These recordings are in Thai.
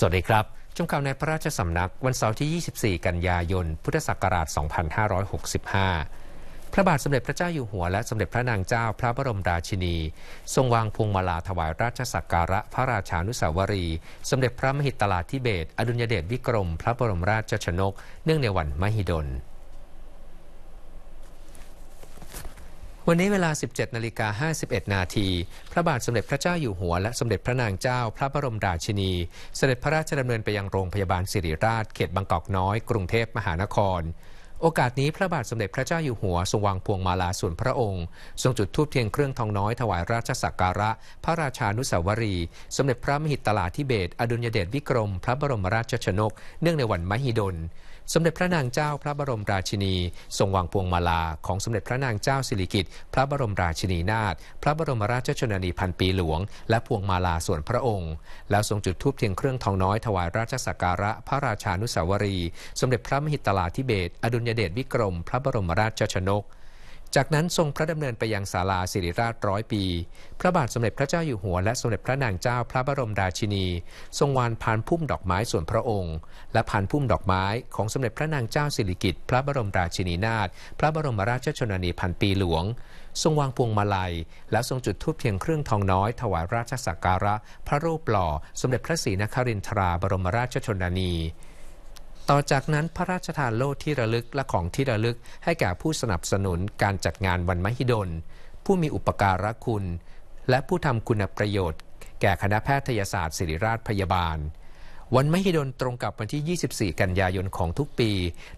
สวัสดีครับชมข่าวในพระราชสำนักวันเสาร์ที่ 24 กันยายน พุทธศักราช 2565 พระบาทสมเด็จพระเจ้าอยู่หัวและสมเด็จพระนางเจ้าพระบรมราชินี ทรงวางพวงมาลาถวายราชสักการะพระราชานุสาวรี สมเด็จพระมหิตลาธิเบศอดุญยเดชวิกรมพระบรมราชชนก เนื่องในวันมหิดลวันนี้เวลา 17 นาฬิกา 51 นาที พระบาทสมเด็จพระเจ้าอยู่หัว และสมเด็จพระนางเจ้า พระบรมราชินี เสด็จพระราชดำเนินไปยังโรงพยาบาลสิริราช เขตบางกอกน้อย กรุงเทพมหานคร โอกาสนี้พระบาทสมเด็จพระเจ้าอยู่หัวทรงวางพวงมาลาส่วนพระองค์ทรงจุดธูปเทียนเครื่องทองน้อยถวายราชสักการะ พระราชานุสาวรี สมเด็จพระมหิตลาธิเบศ อดุลยเดชวิกรม พระบรมราชชนก เนื่องในวันมหิดลสมเด็จพระนางเจ้าพระบรมราชินีทรงวางพวงมาลาของสมเด็จพระนางเจ้าสิริกิติ์พระบรมราชินีนาถพระบรมราชชนนีพันปีหลวงและพวงมาลาส่วนพระองค์แล้วทรงจุดธูปเทียนเครื่องทองน้อยถวายราชสักการะพระราชานุสาวรีสมเด็จพระมหิตลาธิเบศอดุลยเดชวิกรมพระบรมราชชนกจากนั้นทรงพระดำเนินไปยังศาลาสิริราชร้อยปี พระบาทสมเด็จพระเจ้าอยู่หัวและสมเด็จพระนางเจ้า พระบรมราชินีทรงวานพันพุ่มดอกไม้ส่วนพระองค์ และพันพุ่มดอกไม้ของสมเด็จพระนางเจ้าสิริกิติ์พระบรมราชินีนาถพระบรมราชชนนีพันปีหลวง ทรงวางพวงมาลัย และทรงจุดธูปเทียนเครื่องทองน้อย ถวายราชสักการะ พระรูปหล่อ สมเด็จพระศรีนครินทราบรมราชชนนีต่อจากนั้นพระราชทานโล่ที่ระลึกและของที่ระลึกให้แก่ผู้สนับสนุนการจัดงานวันมหิดล ผู้มีอุปการะคุณ และผู้ทำคุณประโยชน์ แก่คณะแพทยศาสตร์ ศิริราชพยาบาลวันมหิดลตรงกับวันที่ 24 กันยายนของทุกปี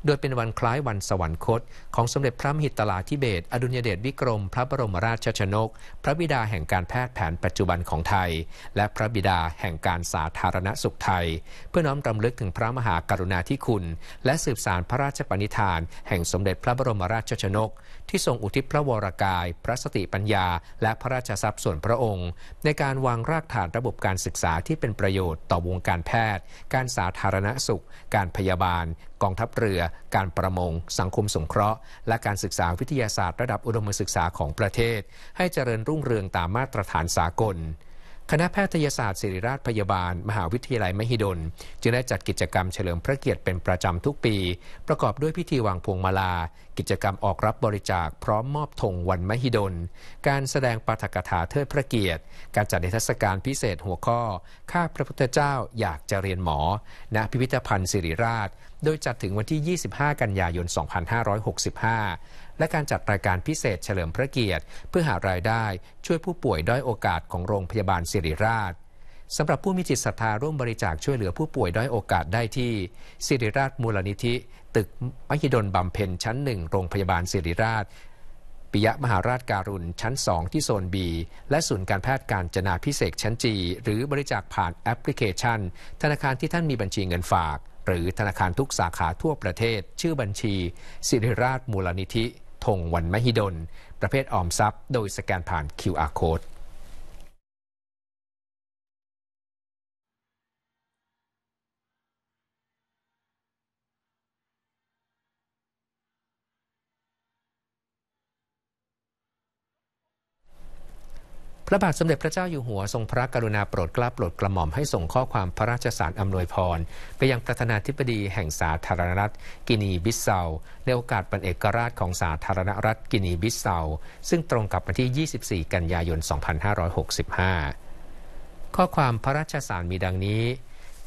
โดยเป็นวันคล้ายวันสวรรคต ของสมเด็จพระมหิตลาธิเบศอดุญเดชวิกรม พระบรมราชชนก พระบิดาแห่งการแพทย์แผนปัจจุบันของไทย และพระบิดาแห่งการสาธารณสุขไทย เพื่อน้อมรำลึกถึงพระมหากรุณาธิคุณ และสืบสารพระราชปณิธานแห่งสมเด็จพระบรมราชชนก ที่ทรงอุทิศพระวรากาย พระสติปัญญา และพระราชทรัพย์ส่วนพระองค์ ในการวางรากฐานระบบการศึกษาที่เป็นประโยชน์ต่อวงการแพทย์ทย์การสาธารณสุข การพยาบาล กองทัพเรือ การประมง สังคมสงเคราะห์ และการศึกษาวิทยาศาสตร์ระดับอุดมศึกษาของประเทศ ให้เจริญรุ่งเรืองตามมาตรฐานสากล คณะแพทยศาสตร์ ศิริราชพยาบาล มหาวิทยาลัยมหิดล จึงได้จัดกิจกรรมเฉลิมพระเกียรติเป็นประจำทุกปี ประกอบด้วยพิธีวางพวงมาลากิจกรรมออกรับบริจาคพร้อมมอบธงวันมหิดล การแสดงปาฐกถาเทิดพระเกียรติ การจัดนิทรรศการพิเศษหัวข้อข้าพระพุทธเจ้าอยากจะเรียนหมอ ณพิพิธภัณฑ์สิริราช โดยจัดถึงวันที่ 25 กันยายน 2565 และการจัดรายการพิเศษเฉลิมพระเกียรติ เพื่อหารายได้ช่วยผู้ป่วยด้อยโอกาสของโรงพยาบาลสิริราชสำหรับผู้มีจิตศรัทธาร่วมบริจาคช่วยเหลือผู้ป่วยด้อยโอกาสได้ที่สิริราชมูลนิธิ ตึกมหิดลบำเพ็ญชั้นหนึ่งโรงพยาบาลสิริราชปิยมหาราชการุณชั้น 2 ที่โซนบีและศูนย์การแพทย์การจนาพิเศษชั้นจี หรือบริจาคผ่านแอปพลิเคชัน ธนาคารที่ท่านมีบัญชีเงินฝาก หรือธนาคารทุกสาขาทั่วประเทศ ชื่อบัญชีสิริราชมูลนิธิธงวันมหิดลประเภทออมทรัพย์โดยสแกนผ่าน QR Code ระบาทสมเด็จพระเจ้าอยู่หัวทรงพระกรุณาโปรดกล้าโปรดกระหม่อมให้ส่งข้อความพระราชสารอำนวยพรไปยังประธานาธิบดีแห่งสาธารณรัฐกินีบิสเซา ในโอกาสเป็นเอกราชของสาธารณรัฐกินีบิสเซา ซึ่งตรงกับวันที่ 24 กันยายน 2565 ข้อความพระราชสารมีดังนี้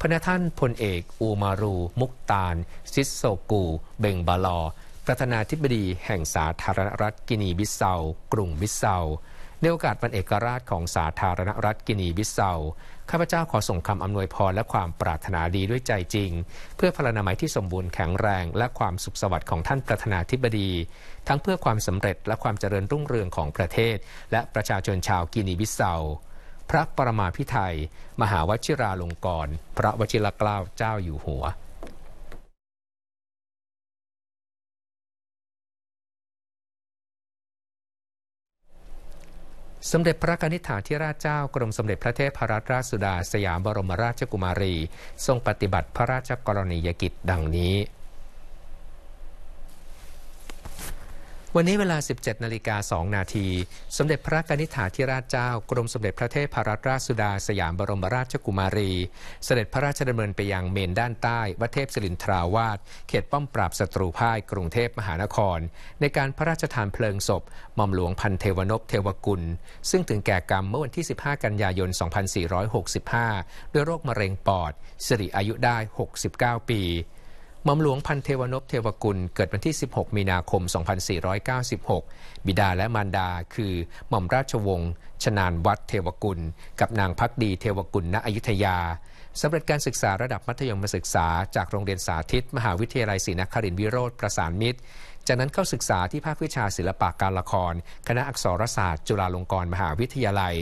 พระท่านพลเอก อูมารู มุกตาลซิสโซกู เบงบาลอประธานาธิบดีแห่งสาธารณรัฐกินีบิสเซากรุงบิสเซาในโอกาสวันเอกราชของสาธารณรัฐกินีบิสเซาข้าพเจ้าขอส่งคำอำนวยพรและความปรารถนาดีด้วยใจจริง เพื่อพลานามัยที่สมบูรณ์แข็งแรงและความสุขสวัสดิ์ของท่านประธานาธิบดี ทั้งเพื่อความสำเร็จและความเจริญรุ่งเรืองของประเทศ และประชาชนชาวกินีบิสเซาพระประมาพิไทยมหาวชิราลงกรณ์พระวชิรเกล้าเจ้าอยู่หัวสมเด็จพระกนิษฐาธิราชเจ้ากรมสมเด็จพระเทพรัตนราชสุดาสยามบรมราชกุมารีทรงปฏิบัติพระราชกรณียกิจดังนี้วันนี้เวลา 17 นาฬิกา 2 นาที สมเด็จพระกนิษฐาธิราชเจ้ากรมสมเด็จพระเทพรัตนราชสุดาสยามบรมราชกุมารี เสด็จพระราชดำเนินไปยังเมนด้านใต้วัดเทพศิรินทราวาส เขตป้อมปราบศัตรูพ่ายกรุงเทพมหานคร ในการพระราชทานเพลิงศพหม่อมหลวงพันเทวนพเทวกุล ซึ่งถึงแก่กรรมเมื่อวันที่ 15 กันยายน 2465 ด้วยโรคมะเร็งปอดสิริอายุได้ 69 ปีหม่อมหลวงพันเทวนพเทวกุลเกิดวันที่ 16 มีนาคม 2496 บิดาและมารดาคือหม่อมราชวงศ์ชนานวัดเทวกุล กับนางพักดีเทวกุล ณอยุธยา สำเร็จการศึกษาระดับมัธยมศึกษาจากโรงเรียนสาธิต มหาวิทยาลัยศรีนครินทรวิโรธประสานมิตรจากนั้นเข้าศึกษาที่ภาควิชาศิลปะการละคร คณะอักษรศาสตร์ จุฬาลงกรณ์มหาวิทยาลัย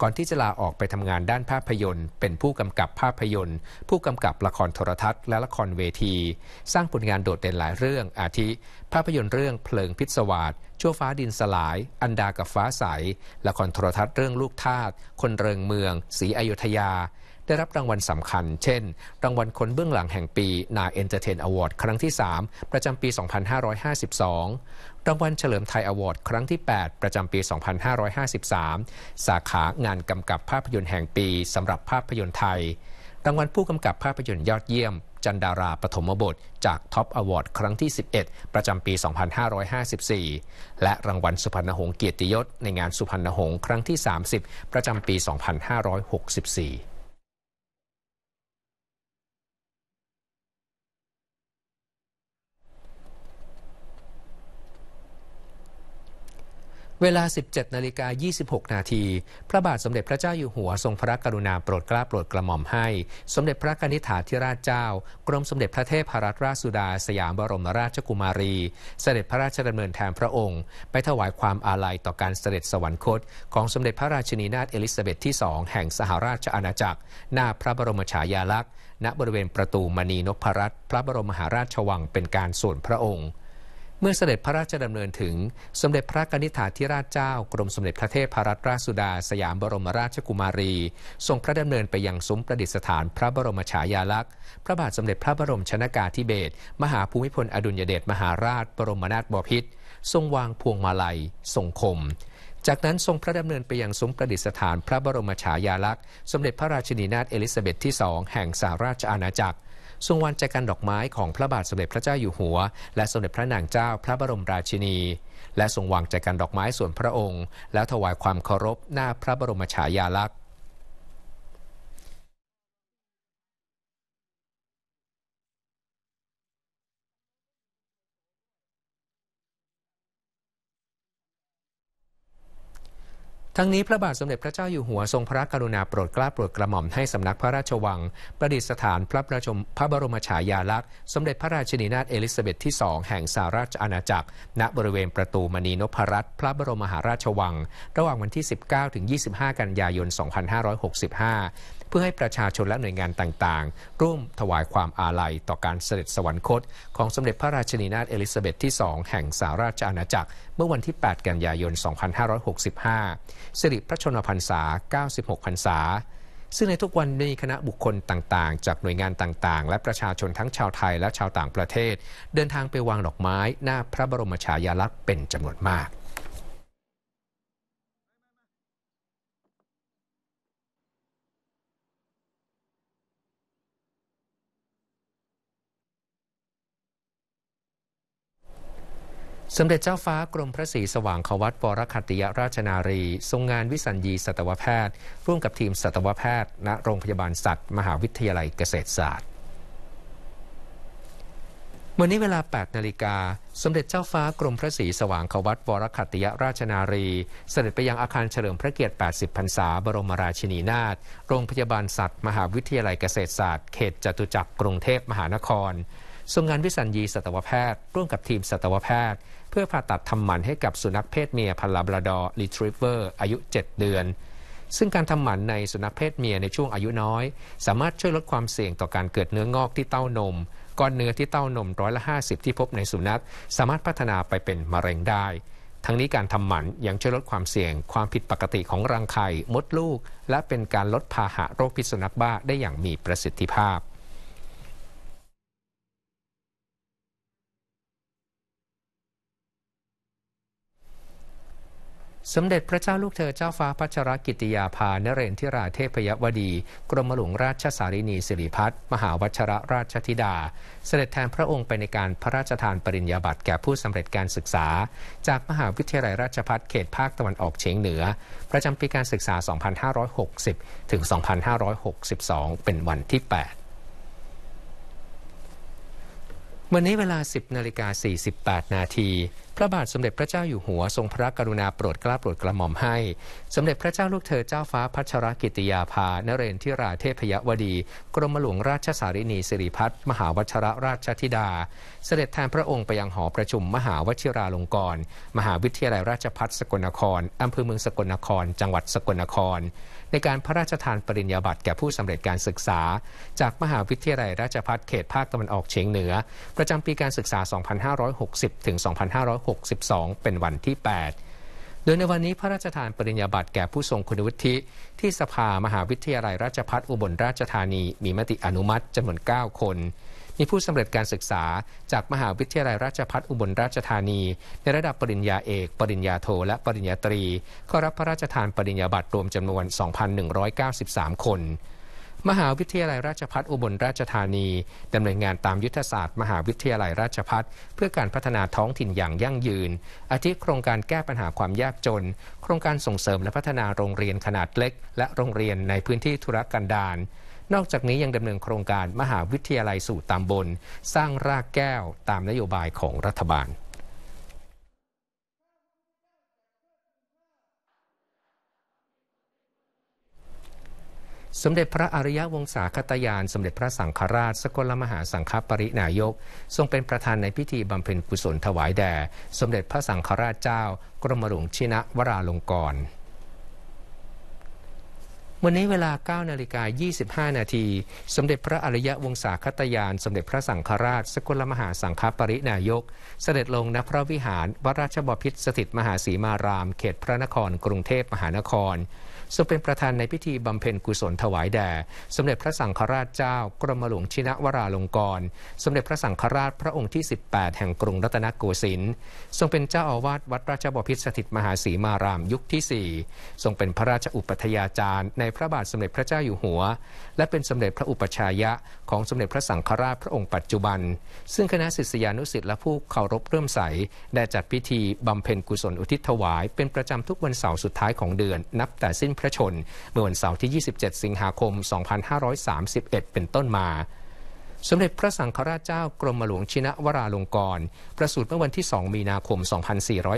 ก่อนที่จะลาออกไปทำงานด้านภาพยนตร์ เป็นผู้กำกับภาพยนตร์ ผู้กำกับละครโทรทัศน์และละครเวที สร้างผลงานโดดเด่นหลายเรื่องอาทิ ภาพยนตร์เรื่องเพลิงพิศวาสชั่วฟ้าดินสลาย อันดากับฟ้าใสละครโทรทัศน์เรื่องลูกทาสคนเริงเมือง สีอยุธยาได้รับรางวัลสำคัญ เช่น รางวัลคนเบื้องหลังแห่งปี นาเอนเตอร์เทนอวอร์ดครั้งที่ 3 ประจำปี 2552 รางวัลเฉลิมไทยอวอร์ดครั้งที่ 8 ประจำปี 2553 สาขางานกำกับภาพยนตร์แห่งปีสำหรับภาพยนตร์ไทย รางวัลผู้กำกับภาพยนตร์ยอดเยี่ยม จันดารา ปฐมบท จากท็อปอวอร์ดครั้งที่ 11 ประจำปี 2554 และรางวัลสุพรรณหงษ์เกียรติยศในงานสุพรรณหงษ์ครั้งที่ 30 ประจำปี 2564เวลา 17นาฬิกา 26 นาทีพระบาทสมเด็จพระเจ้าอยู่หัวทรงพระกรุณาโปรดกล้าโปรดกระหม่อมให้ สมเด็จพระกนิษฐาธิราชเจ้า กรมสมเด็จพระเทพรัตนราชสุดา สยามบรมราชกุมารี เสด็จพระราชดำเนินแทนพระองค์ ไปถวายความอาลัยต่อการเสด็จสวรรคต ของสมเด็จพระราชินีนาถเอลิซาเบธที่ 2 แห่งสหราชอาณาจักรหน้าพระบรมฉายาลักษณ์ณบริเวณประตูมณีนพรัตน์พระบรมมหาราชวังเป็นการส่วนพระองค์เมื่อเสด็จพระราชดำเนินถึงสมเด็จพระกนิษฐาธิราชเจ้า กรมสมเด็จพระเทพรัตนราชสุดาสยามบรมราชกุมารีทรงพระดำเนินไปยังซุ้มประดิษฐานพระบรมฉายาลักษณ์พระบาทสมเด็จพระบรมชนากาธิเบศรมหาภูมิพลอดุลยเดชมหาราช บรมนาถบพิตรทรงวางพวงมาลัยทรงคม จากนั้นทรงพระดำเนินไปยังซุ้มประดิษฐาน พระบรมฉายาลักษณ์สมเด็จพระราชินีนาถเอลิซาเบธที่สองแห่งสหราชอาณาจักรทรงวันแจกันดอกไม้ของพระบาทสมเด็จพระเจ้าอยู่หัวและสมเด็จพระนางเจ้าพระบรมราชินีและทรงวางแจกันดอกไม้ส่วนพระองค์แล้วถวายความเคารพหน้าพระบรมฉายาลักษณ์ั้งนี้พระบาทสมเด็จพระเจ้าอยู่หัวทรงพระกรุณาโปรดเกล้าโปรดกระหม่อมให้สำนักพระราชวัง ประดิษฐานพระประชม พระบรมฉายาลักษณ์สมเด็จพระราชินีนาถเอลิซาเบธที่สองแห่งสหราชอาณาจักร ณบริเวณประตูมณีนพรัตน์พระบรมมหาราชวัง ระหว่างวันที่ 19 ถึง 25 กันยายน 2565เพื่อให้ประชาชนและหน่วยงานต่างๆ ร่วมถวายความอาลัยต่อการเสด็จสวรรคต ของสมเด็จพระราชนีนาถเอลิซาเบธที่ 2 แห่งสหราชอาณาจักร เมื่อวันที่ 8 กันยายน 2565 สิริพระชนมพรรษา 96พรรษา ซึ่งในทุกวันมีคณะบุคคลต่างๆ จากหน่วยงานต่างๆ และประชาชนทั้งชาวไทยและชาวต่างประเทศ เดินทางไปวางดอกไม้ หน้าพระบรมฉายาลักษณ์เป็นจำนวนมากสมเด็จเจ้าฟ้ากรมพระศรีสว่างขวัตวรคัติยราชนารี ทรงงานวิสัญญีสัตวแพทย์ ร่วมกับทีมสัตวแพทย์ณโรงพยาบาลสัตว์ มหาวิทยาลัยเกษตรศาสตร์วันนี้เวลา8นาฬิกา สมเด็จเจ้าฟ้ากรมพระศรีสว่างขวัตวรคัติยราชนารี เสด็จไปยังอาคารเฉลิมพระเกียรติ80พรรษาบรมราชินีนาถโรงพยาบาลสัตว์ มหาวิทยาลัยเกษตรศาสตร์ เขตจตุจักรกรุงเทพมหานคร ทรงงานวิสัญญีสัตวแพทย์ร่วมกับทีมสัตวแพทย์เพื่อผ่าตัดทำหมันให้กับสุนัขเพศเมียพันลาบราดอร์รีทรีเวอร์อายุ 7 เดือน ซึ่งการทำหมันในสุนัขเพศเมียในช่วงอายุน้อย สามารถช่วยลดความเสี่ยงต่อการเกิดเนื้องอกที่เต้านม ก้อนเนื้อที่เต้านมร้อยละ50 ที่พบในสุนัข สามารถพัฒนาไปเป็นมะเร็งได้ ทั้งนี้การทำหมันยังช่วยลดความเสี่ยง ความผิดปกติของรังไข่ มดลูก และเป็นการลดพาหะโรคพิษสุนัขบ้าได้อย่างมีประสิทธิภาพสมเด็จพระเจ้าลูกเธอเจ้าฟ้าพัชรกิติยาภานเรนทิราเทพยวดี กรมหลวงราชสารินีสิริพัฒมหาวัชรราชธิดา เสด็จแทนพระองค์ไปในการพระราชทานปริญญาบัตรแก่ผู้สำเร็จการศึกษา จากมหาวิทยาลัยราชพัฒเขตภาคตะวันออกเฉียงเหนือประจำปีการศึกษา 2560 ถึง 2562 เป็นวันที่ 8วันนี้เวลา 10นาฬิกา48นาทีพระบาทสมเด็จพระเจ้าอยู่หัวทรงพระกรุณาโปรดเกล้าโปรดกระหม่อมให้ สมเด็จพระเจ้าลูกเธอเจ้าฟ้าพัชรกิติยาภานเรนทิราเทพยวดีกรมหลวงราชสารินี สิริพัฒมหาวัชรราชธิดา เสด็จแทนพระองค์ไปยังหอประชุมมหาวชิราลงกรณ์มหาวิทยาลัยราชพัฒสกลนครอำเภอเมืองสกลนคร จังหวัดสกลนครในการพระราชทานปริญญาบัตรแก่ผู้สำเร็จการศึกษา จากมหาวิทยาลัยราชภัฏเขตภาคตะวันออกเฉียงเหนือ ประจำปีการศึกษา 2560 ถึง 2562 เป็นวันที่ 8 โดยในวันนี้พระราชทานปริญญาบัตรแก่ผู้ทรงคุณวุฒิที่สภามหาวิทยาลัยราชพัฒอุบลราชธานีมีมติอนุมัติจำนวน 9 คนีผู้สำเร็จการศึกษาจากมหาวิทยาลัยราชภัฏอุบลราชธานี ในระดับปริญญาเอก ปริญญาโท และปริญญาตรีก็รับพระราชทานปริญญาบัตรรวมจำนวน 2,193 คน มหาวิทยาลัยราชพัฒอุบลราชธานีดำเนินงานตามยุทธศาสตร์ มหาวิทยาลัยราชพัฒเพื่อการพัฒนาท้องถิ่นอย่างยั่งยืน อาทิโครงการแก้ปัญหาความยากจน โครงการส่งเสริมและพัฒนาโรงเรียนขนาดเล็ก และโรงเรียนในพื้นที่ธุรกันดารนอกจากนี้ยังดำเนินโครงการมหาวิทยาลัยสู่ตามบนสร้างรากแก้วตามนโยบายของรัฐบาล สมเด็จพระอริยวงศาคตยาน สมเด็จพระสังฆราช สกลมหาสังฆปรินายก ทรงเป็นประธานในพิธีบำเพ็ญกุศลถวายแด่สมเด็จพระสังฆราชเจ้า กรมหลวงชินะวราลงกรณ์วันนี้เวลา 9 นาฬิกา 25 นาที สมเด็จพระอริยะวงศาคตยาน สมเด็จพระสังฆราช สกลมหาสังฆปรินายก เสด็จลงณพระวิหาร วัดราชบพิตรสถิตมหาสีมาราม เขตพระนครกรุงเทพมหานครทรงเป็นประธานในพิธี บำเพ็ญกุศลถวายแด่สมเด็จพระสังฆราชเจ้า กรมหลวงชินวราลงกรณ์สมเด็จพระสังฆราชพระองค์ที่ 18 แห่งกรุงรัตนโกสินทร์ทรงเป็นเจ้าอาวาสวัดราชบพิตรสถิตมหาสีมารามยุคที่4ทรงเป็นพระราชอุปัฏยาจารย์ในพระบาทสมเด็จพระเจ้าอยู่หัว และเป็นสมเด็จพระอุปัชฌายะ ของสมเด็จพระสังฆราชพระองค์ปัจจุบัน ซึ่งคณะศิษยานุศิษย์และผู้เคารพเริ่มใสได้จัดพิธีบำเพ็ญกุศลอุทิศถวาย เป็นประจำทุกวันเสาร์สุดท้ายของเดือน นับแต่สิ้นพระชนเมื่อวันเสาร์ที่ 27 สิงหาคม 2531 เป็นต้นมา สมเด็จพระสังฆราชเจ้ากรมหลวงชินวราลงกรณ์ประสูติเมื่อวันที่ 2 มีนาคม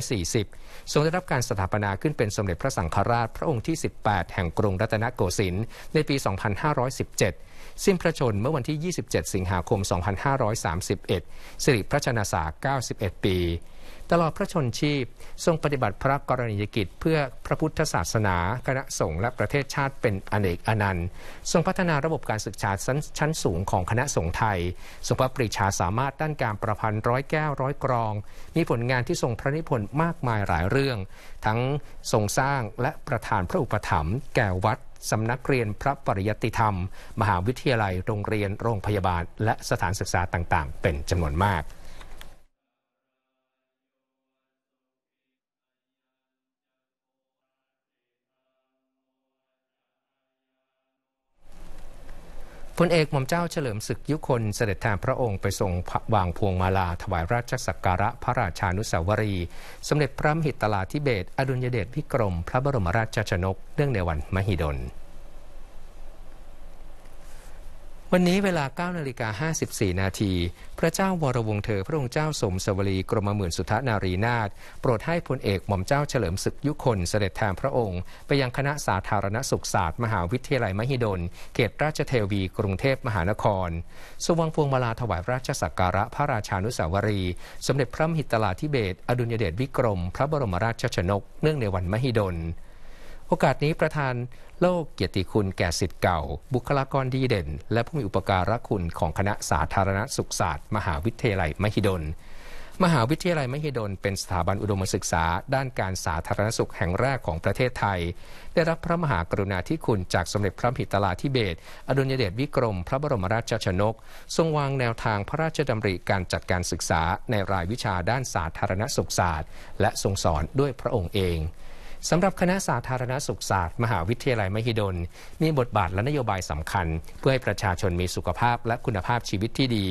2440 ทรงได้รับการสถาปนาขึ้นเป็นสมเด็จพระสังฆราชพระองค์ที่ 18 แห่งกรุงรัตนโกสินทร์ในปี 2517 สิ้นพระชนเมื่อวันที่ 27 สิงหาคม 2531 สิริพระชนสา91 ปีตลอดพระชนชีพ ทรงปฏิบัติพระกรณียกิจ เพื่อพระพุทธศาสนา คณะสงฆ์และประเทศชาติเป็นอเนกอนันต์ ทรงพัฒนาระบบการศึกษาชั้นสูงของคณะสงฆ์ไทยทรงพระปรีชาสามารถด้านการประพันธ์ร้อยแก้วร้อยกรอง มีผลงานที่ทรงพระนิพนธ์มากมายหลายเรื่อง ทั้งทรงสร้างและประธานพระอุปถัมภ์แก่วัดสำนักเรียนพระปริยติธรรม มหาวิทยาลัยโรงเรียนโรงพยาบาลและสถานศึกษาต่างๆ เป็นจำนวนมากพลเอกหม่อมเจ้าเฉลิมศึกยุคนเสด็จแทนพระองค์ไปทรงวางพวงมาลาถวายราชสักการะพระราชานุสาวรี สมเด็จพระมหิตลาธิเบศอดุลยเดชพิกรมพระบรมราชชนกเนื่องในวันมหิดลวันนี้เวลา9นาฬิกา54 นาที พระเจ้าวรวงเธอพระองค์เจ้า สมสวรี กรมหมื่นสุทธนารีนาถโปรดให้พลเอกหม่อมเจ้าเฉลิมศึกยุคนเสด็จแทนพระองค์ ไปยังคณะสาธารณสุขศาสตร์มหาวิทยาลัยมหิดล เขตราชเทวี กรุงเทพมหานคร สวงพวงมาลาถวายราชสักการะพระราชานุสาวรี สมเด็จพระมหิตลาธิเบศอดุญเดชวิกรม พระบรมราชชนก เนื่องในวันมหิดลโอกาสนี้ประธานโลกเกียรติคุณแก่สิทธิ์เก่า บุคลากรดีเด่น และผู้มีอุปการะคุณของคณะสาธารณสุขศาสตร์ มหาวิทยาลัยมหิดล มหาวิทยาลัยมหิดลเป็นสถาบันอุดมศึกษาด้านการสาธารณสุขแห่งแรกของประเทศไทย ได้รับพระมหากรุณาธิคุณจากสมเด็จพระมหิตลาธิเบศอดุลยเดชวิกรม พระบรมราชชนก ทรงวางแนวทางพระราชดำริการจัดการศึกษาในรายวิชาด้านสาธารณสุขศาสตร์ และทรงสอนด้วยพระองค์เองสำหรับคณะสาธารณสุขศาสตร์ มหาวิทยาลัยมหิดล มีบทบาทและนโยบายสำคัญ เพื่อให้ประชาชนมีสุขภาพและคุณภาพชีวิตที่ดี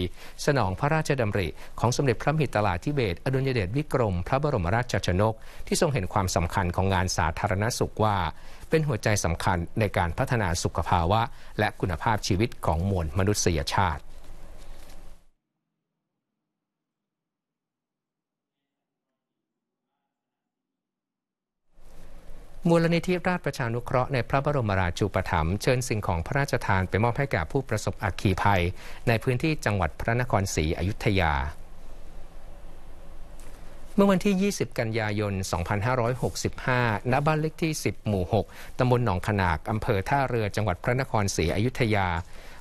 สนองพระราชดำริของสมเด็จพระมหิตลาธิเบศอดุลยเดชวิกรมพระบรมราชชนก ที่ทรงเห็นความสำคัญของงานสาธารณสุขว่า เป็นหัวใจสำคัญในการพัฒนาสุขภาวะ และคุณภาพชีวิตของมวลมนุษยชาติมูลนิธิราชประชานุเคราะห์ในพระบรมราชูปถัมภ์เชิญสิ่งของพระราชทานไปมอบให้แก่ผู้ประสบอัคคีภัย ในพื้นที่จังหวัดพระนครศรีอยุธยา เมื่อวันที่ 20 กันยายน 2565 ณ บ้านเลขที่ 10 หมู่ 6 ตำบลหนองขนากอำเภอท่าเรือจังหวัดพระนครศรีอยุธยา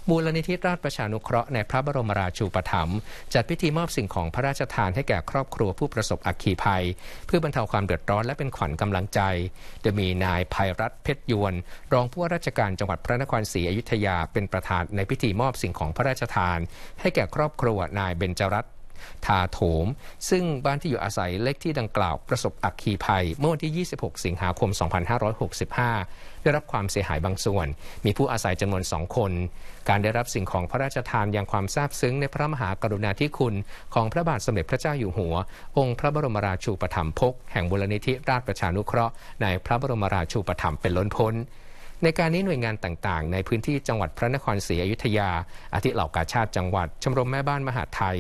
มูลนิธิราชประชานุเคราะห์ในพระบรมราชูปถัมภ์จัดพิธีมอบสิ่งของพระราชทานให้แก่ครอบครัวผู้ประสบอัคคีภัย เพื่อบรรเทาความเดือดร้อนและเป็นขวัญกำลังใจโดยมีนายภัยรัตน์เพชรยวนรองผู้ว่าราชการจังหวัดพระนครศรีอยุธยา เป็นประธานในพิธีมอบสิ่งของพระราชทาน ให้แก่ครอบครัวนายเบญจรัตนทาโถมซึ่งบ้านที่อยู่อาศัยเล็กที่ดังกล่าว ประสบอักคีภัย เมื่อวันที่ 26 สิงหาคม 2565 ได้รับความเสียหายบางส่วน มีผู้อาศัยจำนวน 2 คน การได้รับสิ่งของพระราชทานอย่างความซาบซึ้งในพระมหากรุณาธิคุณ ของพระบาทสมเด็จพระเจ้าอยู่หัว องค์พระบรมราชูปถัมภกแห่งบุรณิธิราชประชานุเคราะห์ในพระบรมราชูปถัมภ์เป็นล้นพ้นในการนี้หน่วยงานต่างๆ ในพื้นที่จังหวัดพระนครศรีอยุธยา อาทิเหล่ากาชาติจังหวัด ชมรมแม่บ้านมหาไทย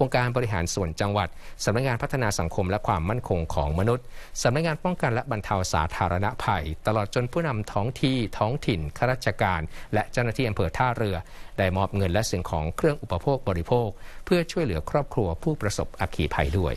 องค์การบริหารส่วนจังหวัด สำนักงานพัฒนาสังคมและความมั่นคงของมนุษย์ สำนักงานป้องกันและบรรเทาสาธารณภัย ตลอดจนผู้นำท้องที่ ท้องถิ่น ข้าราชการ และเจ้าหน้าที่อำเภอท่าเรือ ได้มอบเงินและสิ่งของเครื่องอุปโภคบริโภคเพื่อช่วยเหลือครอบครัวผู้ประสบอัคคีภัยด้วย